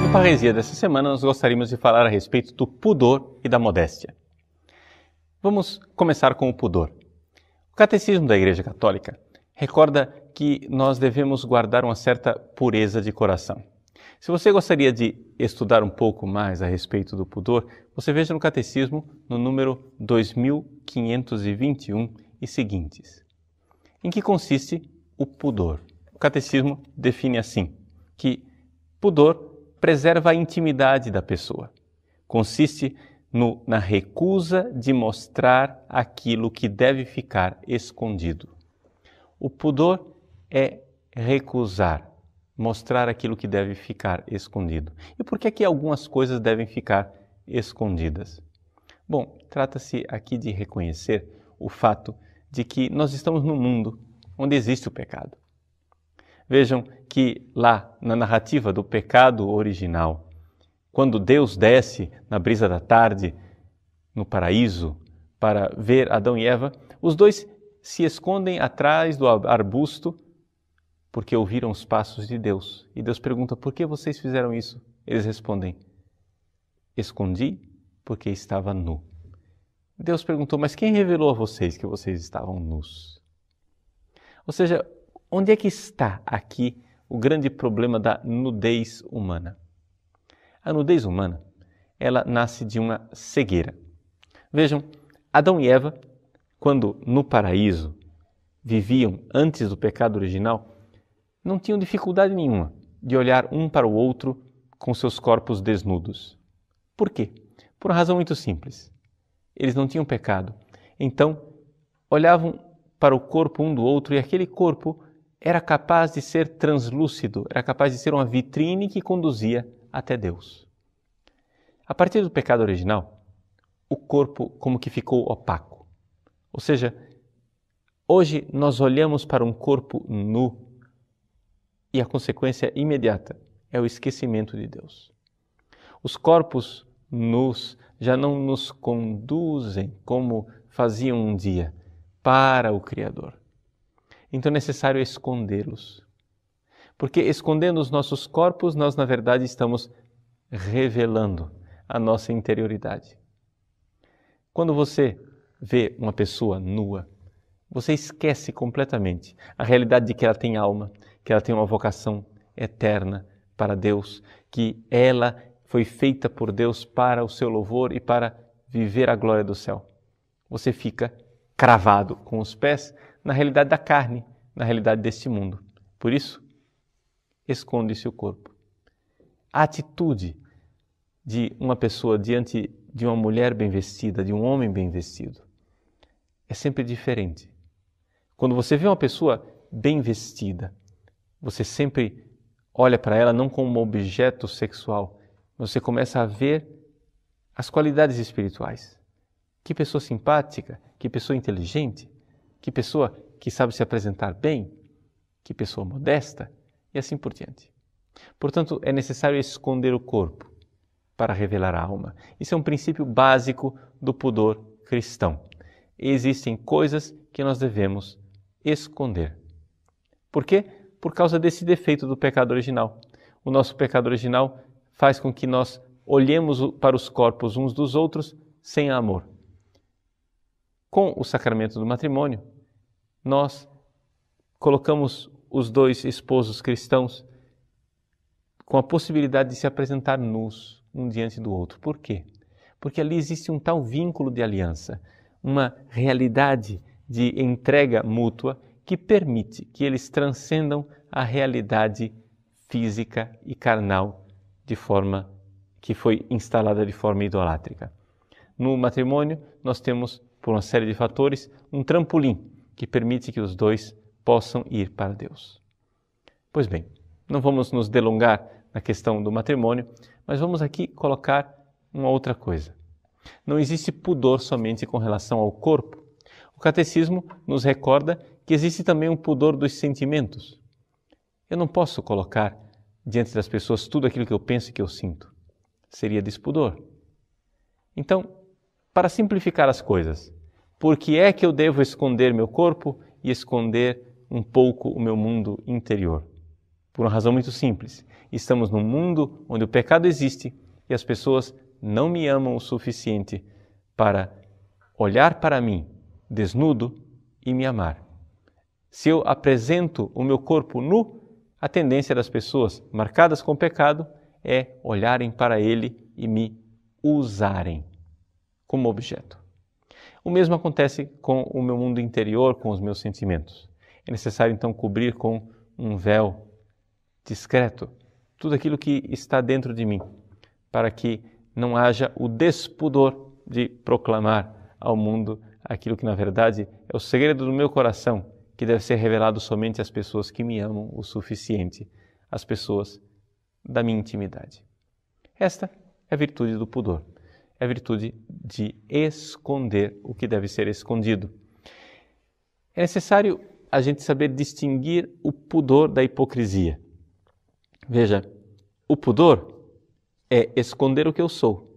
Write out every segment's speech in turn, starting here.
No Parresia dessa semana, nós gostaríamos de falar a respeito do pudor e da modéstia. Vamos começar com o pudor. O Catecismo da Igreja Católica recorda que nós devemos guardar uma certa pureza de coração. Se você gostaria de estudar um pouco mais a respeito do pudor, você veja no Catecismo no número 2521 e seguintes. Em que consiste o pudor? O Catecismo define assim: que pudor preserva a intimidade da pessoa. Consiste no, na recusa de mostrar aquilo que deve ficar escondido. O pudor é recusar, mostrar aquilo que deve ficar escondido. E por que é que algumas coisas devem ficar escondidas? Bom, trata-se aqui de reconhecer o fato de que nós estamos num mundo onde existe o pecado. Vejam que lá na narrativa do pecado original, quando Deus desce na brisa da tarde no paraíso para ver Adão e Eva, os dois se escondem atrás do arbusto porque ouviram os passos de Deus. E Deus pergunta: por que vocês fizeram isso? Eles respondem: escondi porque estava nu. Deus perguntou: mas quem revelou a vocês que vocês estavam nus? Ou seja, onde é que está aqui o grande problema da nudez humana? A nudez humana, ela nasce de uma cegueira. Vejam, Adão e Eva, quando no paraíso viviam antes do pecado original, não tinham dificuldade nenhuma de olhar um para o outro com seus corpos desnudos. Por quê? Por uma razão muito simples. Eles não tinham pecado. Então, olhavam para o corpo um do outro e aquele corpo era capaz de ser translúcido, era capaz de ser uma vitrine que conduzia até Deus. A partir do pecado original, o corpo como que ficou opaco. Ou seja, hoje nós olhamos para um corpo nu e a consequência imediata é o esquecimento de Deus. Os corpos nus já não nos conduzem como faziam um dia para o Criador. Então é necessário escondê-los. Porque escondendo os nossos corpos, nós na verdade estamos revelando a nossa interioridade. Quando você vê uma pessoa nua, você esquece completamente a realidade de que ela tem alma, que ela tem uma vocação eterna para Deus, que ela foi feita por Deus para o seu louvor e para viver a glória do céu. Você fica cravado com os pés na realidade da carne, na realidade deste mundo. Por isso, esconde-se o corpo. A atitude de uma pessoa diante de uma mulher bem vestida, de um homem bem vestido, é sempre diferente. Quando você vê uma pessoa bem vestida, você sempre olha para ela não como um objeto sexual, você começa a ver as qualidades espirituais. Que pessoa simpática, que pessoa inteligente, que pessoa que sabe se apresentar bem, que pessoa modesta e assim por diante. Portanto, é necessário esconder o corpo para revelar a alma. Isso é um princípio básico do pudor cristão. Existem coisas que nós devemos esconder. Por quê? por causa desse defeito do pecado original. O nosso pecado original faz com que nós olhemos para os corpos uns dos outros sem amor. Com o sacramento do matrimônio, nós colocamos os dois esposos cristãos com a possibilidade de se apresentar nus um diante do outro. Por quê? Porque ali existe um tal vínculo de aliança, uma realidade de entrega mútua que permite que eles transcendam a realidade física e carnal de forma que foi instalada de forma idolátrica. No matrimônio, nós temos, por uma série de fatores, um trampolim que permite que os dois possam ir para Deus. Pois bem, não vamos nos delongar na questão do matrimônio, mas vamos aqui colocar uma outra coisa. Não existe pudor somente com relação ao corpo. O catecismo nos recorda que existe também um pudor dos sentimentos. Eu não posso colocar diante das pessoas tudo aquilo que eu penso e que eu sinto. Seria despudor. Então, para simplificar as coisas, por que é que eu devo esconder meu corpo e esconder um pouco o meu mundo interior? Por uma razão muito simples. Estamos num mundo onde o pecado existe e as pessoas não me amam o suficiente para olhar para mim desnudo e me amar. Se eu apresento o meu corpo nu, a tendência das pessoas marcadas com pecado é olharem para ele e me usarem como objeto. O mesmo acontece com o meu mundo interior, com os meus sentimentos. É necessário então cobrir com um véu discreto tudo aquilo que está dentro de mim, para que não haja o despudor de proclamar ao mundo aquilo que na verdade é o segredo do meu coração, que deve ser revelado somente às pessoas que me amam o suficiente, às pessoas da minha intimidade. Esta é a virtude do pudor, é a virtude de esconder o que deve ser escondido. É necessário a gente saber distinguir o pudor da hipocrisia. Veja, o pudor é esconder o que eu sou,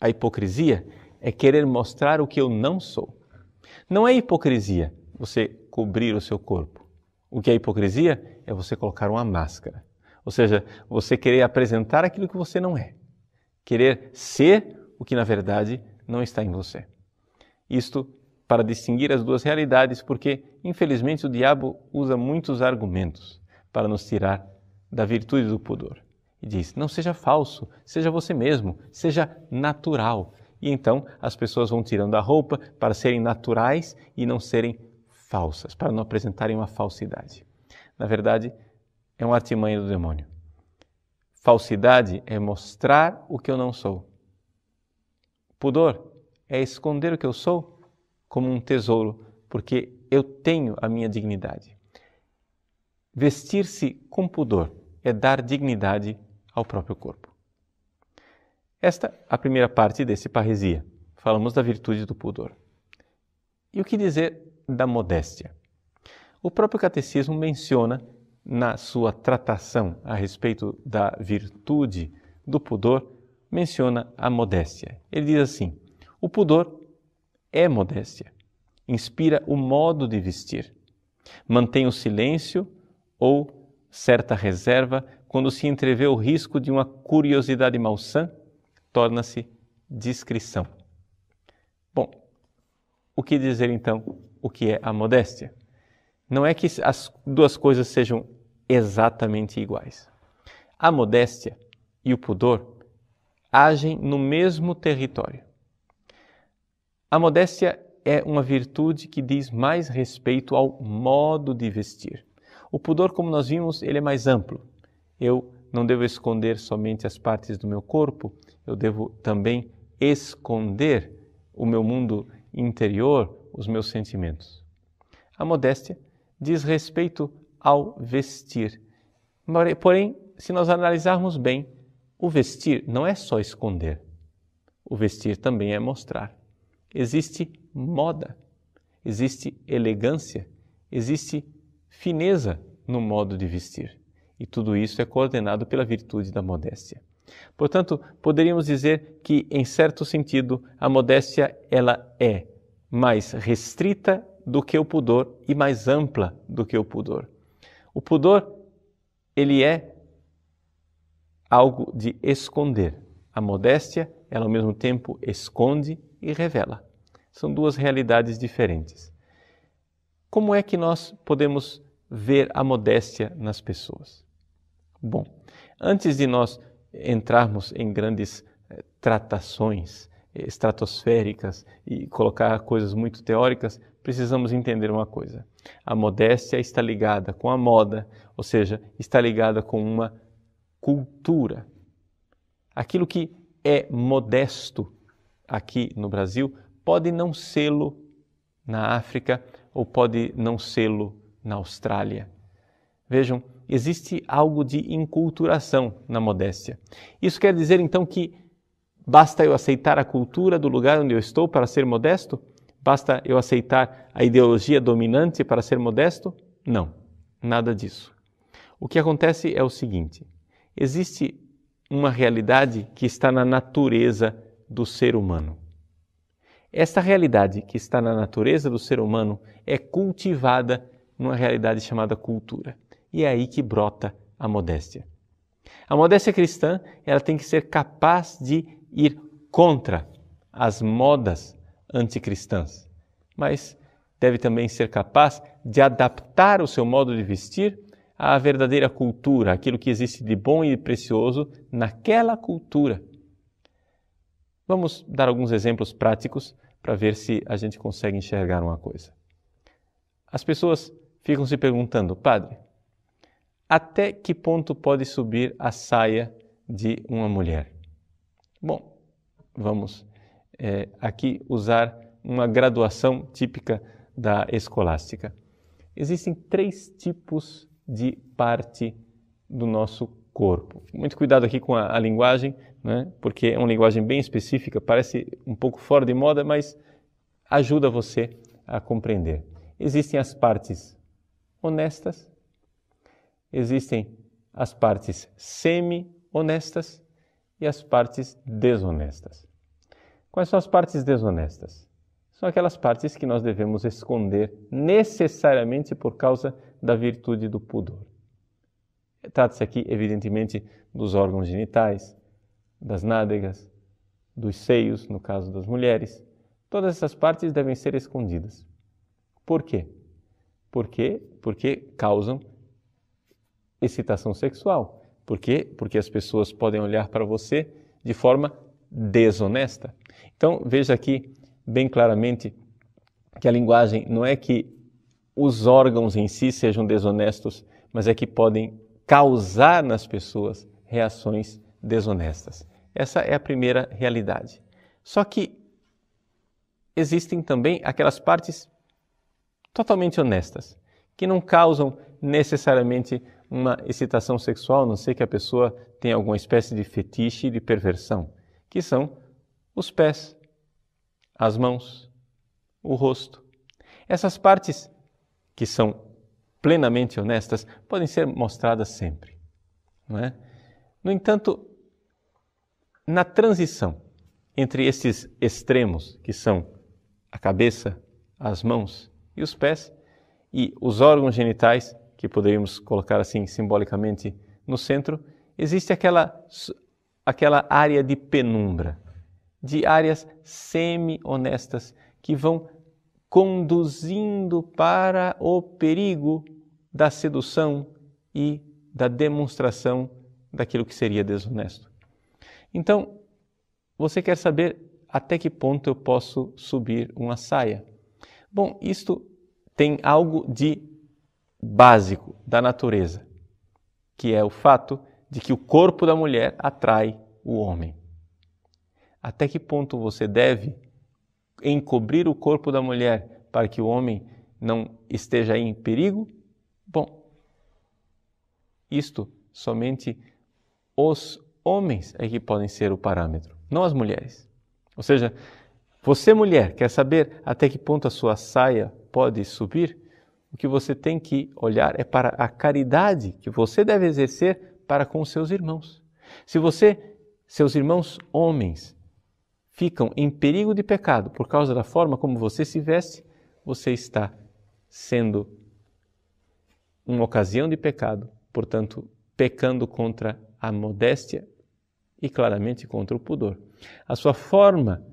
a hipocrisia é querer mostrar o que eu não sou. Não é hipocrisia você cobrir o seu corpo. O que é hipocrisia? É você colocar uma máscara. Ou seja, você querer apresentar aquilo que você não é. Querer ser o que na verdade não está em você. Isto para distinguir as duas realidades, porque infelizmente o diabo usa muitos argumentos para nos tirar da virtude do pudor. E diz: não seja falso, seja você mesmo, seja natural. E então as pessoas vão tirando a roupa para serem naturais e não serem falsas, para não apresentarem uma falsidade. Na verdade, é um artimanha do demônio. Falsidade é mostrar o que eu não sou. Pudor é esconder o que eu sou como um tesouro, porque eu tenho a minha dignidade. Vestir-se com pudor é dar dignidade ao próprio corpo. Esta a primeira parte desse parresia. Falamos da virtude do pudor. E o que dizer da modéstia. O próprio catecismo menciona na sua tratação a respeito da virtude do pudor, menciona a modéstia. Ele diz assim: o pudor é modéstia, inspira o modo de vestir, mantém o silêncio ou certa reserva quando se entrevê o risco de uma curiosidade malsã, torna-se discrição. Bom, o que dizer então o que é a modéstia. Não é que as duas coisas sejam exatamente iguais. A modéstia e o pudor agem no mesmo território. A modéstia é uma virtude que diz mais respeito ao modo de vestir. O pudor, como nós vimos, ele é mais amplo. Eu não devo esconder somente as partes do meu corpo, eu devo também esconder o meu mundo interior, os meus sentimentos. A modéstia diz respeito ao vestir. Porém, se nós analisarmos bem, o vestir não é só esconder. O vestir também é mostrar. Existe moda, existe elegância, existe fineza no modo de vestir. E tudo isso é coordenado pela virtude da modéstia. Portanto, poderíamos dizer que, em certo sentido, a modéstia ela é mais restrita do que o pudor e mais ampla do que o pudor. O pudor, ele é algo de esconder. A modéstia, ela ao mesmo tempo esconde e revela. São duas realidades diferentes. Como é que nós podemos ver a modéstia nas pessoas? Bom, antes de nós entrarmos em grandes eh, tratações estratosféricas e colocar coisas muito teóricas, precisamos entender uma coisa. A modéstia está ligada com a moda, ou seja, está ligada com uma cultura. Aquilo que é modesto aqui no Brasil pode não sê-lo na África ou pode não sê-lo na Austrália. Vejam, existe algo de enculturação na modéstia. Isso quer dizer então que Basta eu aceitar a cultura do lugar onde eu estou para ser modesto? Basta eu aceitar a ideologia dominante para ser modesto? Não, nada disso. O que acontece é o seguinte: existe uma realidade que está na natureza do ser humano. Esta realidade que está na natureza do ser humano é cultivada numa realidade chamada cultura. E é aí que brota a modéstia. A modéstia cristã, ela tem que ser capaz de ir contra as modas anticristãs, mas deve também ser capaz de adaptar o seu modo de vestir à verdadeira cultura, aquilo que existe de bom e de precioso naquela cultura. Vamos dar alguns exemplos práticos para ver se a gente consegue enxergar uma coisa. As pessoas ficam se perguntando, padre, até que ponto pode subir a saia de uma mulher? Bom, vamos é, aqui usar uma graduação típica da escolástica. Existem três tipos de parte do nosso corpo. Muito cuidado aqui com a, a linguagem, né? porque é uma linguagem bem específica, parece um pouco fora de moda, mas ajuda você a compreender. Existem as partes honestas, existem as partes semi-honestas e as partes desonestas. Quais são as partes desonestas? São aquelas partes que nós devemos esconder necessariamente por causa da virtude do pudor. Trata-se aqui, evidentemente, dos órgãos genitais, das nádegas, dos seios, no caso das mulheres. Todas essas partes devem ser escondidas. Por quê? Porque, porque causam excitação sexual por quê? Porque as pessoas podem olhar para você de forma desonesta. Então, veja aqui bem claramente que a linguagem não é que os órgãos em si sejam desonestos, mas é que podem causar nas pessoas reações desonestas. Essa é a primeira realidade. Só que existem também aquelas partes totalmente honestas, que não causam necessariamente uma excitação sexual, a não ser que a pessoa tenha alguma espécie de fetiche de perversão, que são os pés, as mãos, o rosto. Essas partes que são plenamente honestas podem ser mostradas sempre. Não é? No entanto, na transição entre esses extremos, que são a cabeça, as mãos e os pés, e os órgãos genitais que poderíamos colocar assim simbolicamente no centro, existe aquela, aquela área de penumbra, de áreas semi-honestas que vão conduzindo para o perigo da sedução e da demonstração daquilo que seria desonesto. Então, você quer saber até que ponto eu posso subir uma saia? Bom, isto tem algo de básico da natureza, que é o fato de que o corpo da mulher atrai o homem. Até que ponto você deve encobrir o corpo da mulher para que o homem não esteja em perigo? Bom, isto somente os homens é que podem ser o parâmetro, não as mulheres. Ou seja, você mulher quer saber até que ponto a sua saia pode subir? o que você tem que olhar é para a caridade que você deve exercer para com seus irmãos. Se você, seus irmãos homens, ficam em perigo de pecado por causa da forma como você se veste, você está sendo uma ocasião de pecado, portanto, pecando contra a modéstia e claramente contra o pudor. A sua forma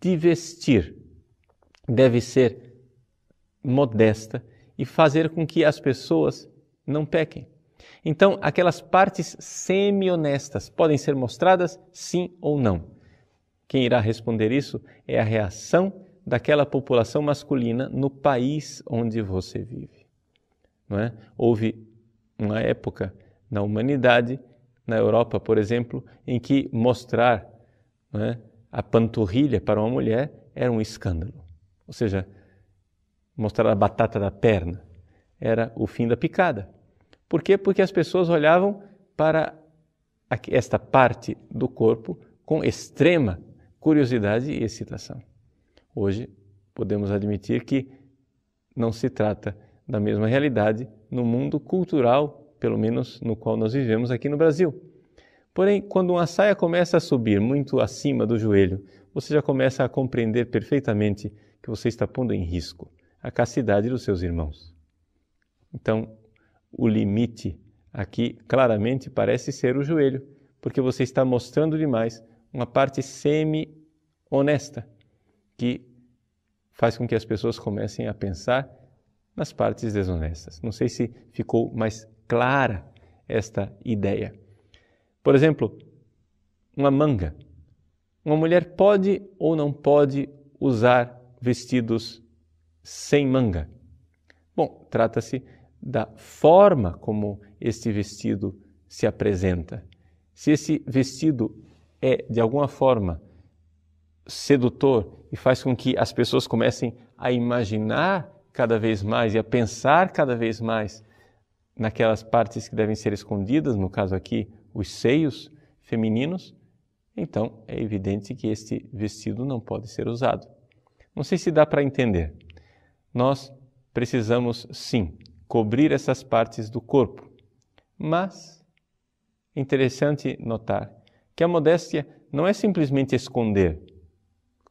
de vestir deve ser modesta e fazer com que as pessoas não pequem. Então, aquelas partes semi-honestas podem ser mostradas sim ou não. Quem irá responder isso é a reação daquela população masculina no país onde você vive. Não é? Houve uma época na humanidade, na Europa, por exemplo, em que mostrar é, a panturrilha para uma mulher era um escândalo. Ou seja, mostrar a batata da perna, era o fim da picada. Por quê? Porque as pessoas olhavam para esta parte do corpo com extrema curiosidade e excitação. Hoje, podemos admitir que não se trata da mesma realidade no mundo cultural, pelo menos no qual nós vivemos aqui no Brasil. Porém, quando uma saia começa a subir muito acima do joelho, você já começa a compreender perfeitamente que você está pondo em risco a castidade dos seus irmãos. Então, o limite aqui claramente parece ser o joelho, porque você está mostrando demais uma parte semi-honesta que faz com que as pessoas comecem a pensar nas partes desonestas. Não sei se ficou mais clara esta ideia. Por exemplo, uma manga. Uma mulher pode ou não pode usar vestidos sem manga. Bom, trata-se da forma como este vestido se apresenta. Se esse vestido é, de alguma forma, sedutor e faz com que as pessoas comecem a imaginar cada vez mais e a pensar cada vez mais naquelas partes que devem ser escondidas, no caso aqui, os seios femininos, então é evidente que este vestido não pode ser usado. Não sei se dá para entender nós precisamos sim cobrir essas partes do corpo. Mas é interessante notar que a modéstia não é simplesmente esconder,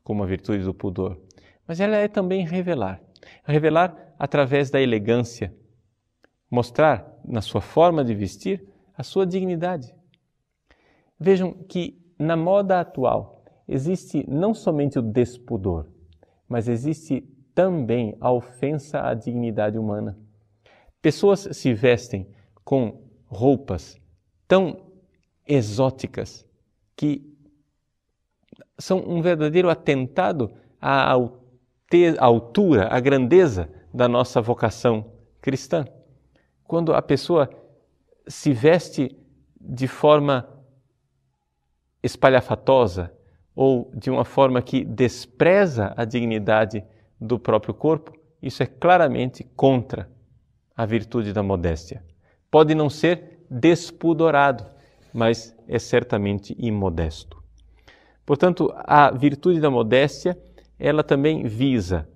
como a virtude do pudor, mas ela é também revelar. Revelar através da elegância, mostrar na sua forma de vestir a sua dignidade. Vejam que na moda atual existe não somente o despudor, mas existe também a ofensa à dignidade humana. Pessoas se vestem com roupas tão exóticas que são um verdadeiro atentado à altura, à grandeza da nossa vocação cristã. Quando a pessoa se veste de forma espalhafatosa ou de uma forma que despreza a dignidade do próprio corpo, isso é claramente contra a virtude da modéstia. Pode não ser despudorado, mas é certamente imodesto. Portanto, a virtude da modéstia, ela também visa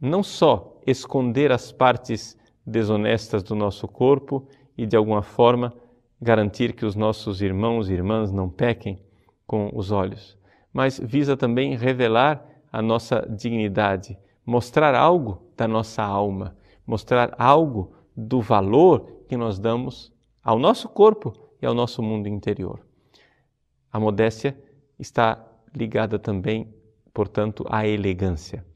não só esconder as partes desonestas do nosso corpo e de alguma forma garantir que os nossos irmãos e irmãs não pequem com os olhos, mas visa também revelar a nossa dignidade, mostrar algo da nossa alma, mostrar algo do valor que nós damos ao nosso corpo e ao nosso mundo interior. A modéstia está ligada também, portanto, à elegância,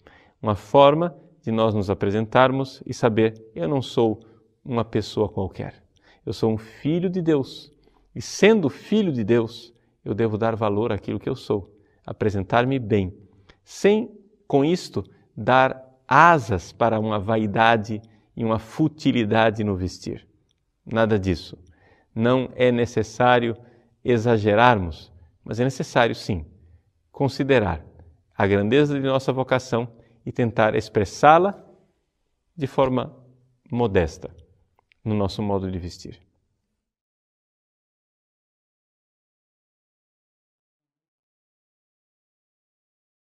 uma forma de nós nos apresentarmos e saber: eu não sou uma pessoa qualquer, eu sou um filho de Deus. E sendo filho de Deus, eu devo dar valor àquilo que eu sou, apresentar-me bem, sem com isto dar asas para uma vaidade e uma futilidade no vestir. Nada disso. Não é necessário exagerarmos, mas é necessário, sim, considerar a grandeza de nossa vocação e tentar expressá-la de forma modesta no nosso modo de vestir.